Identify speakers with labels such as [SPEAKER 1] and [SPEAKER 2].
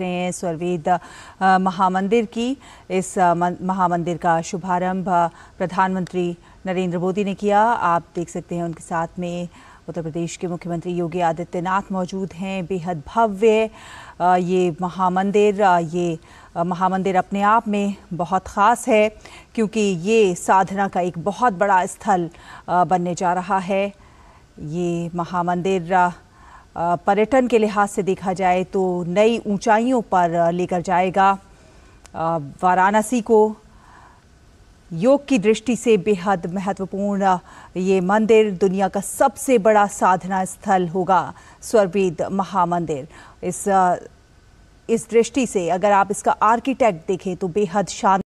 [SPEAKER 1] रहे हैं स्वर्वेद महामंदिर की इस महामंदिर का शुभारंभ प्रधानमंत्री नरेंद्र मोदी ने किया आप देख सकते हैं उनके साथ में उत्तर प्रदेश के मुख्यमंत्री योगी आदित्यनाथ मौजूद हैं बेहद भव्य ये महामंदिर ये महामंदिर अपने आप में बहुत ख़ास है क्योंकि ये साधना का एक बहुत बड़ा स्थल बनने जा रहा है ये महामंदिर पर्यटन के लिहाज से देखा जाए तो नई ऊंचाइयों पर लेकर जाएगा वाराणसी को योग की दृष्टि से बेहद महत्वपूर्ण ये मंदिर दुनिया का सबसे बड़ा साधना स्थल होगा स्वर्वेद महामंदिर इस इस दृष्टि से अगर आप इसका आर्किटेक्ट देखें तो बेहद शांत